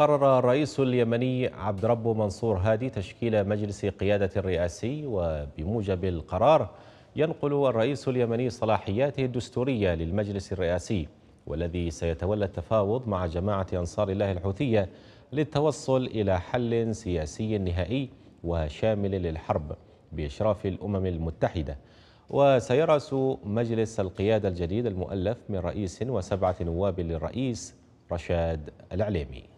قرر الرئيس اليمني عبد ربه منصور هادي تشكيل مجلس قيادة رئاسي وبموجب القرار ينقل الرئيس اليمني صلاحياته الدستورية للمجلس الرئاسي والذي سيتولى التفاوض مع جماعة أنصار الله الحوثية للتوصل إلى حل سياسي نهائي وشامل للحرب بإشراف الأمم المتحدة وسيرأس مجلس القيادة الجديد المؤلف من رئيس وسبعة نواب للرئيس رشاد العليمي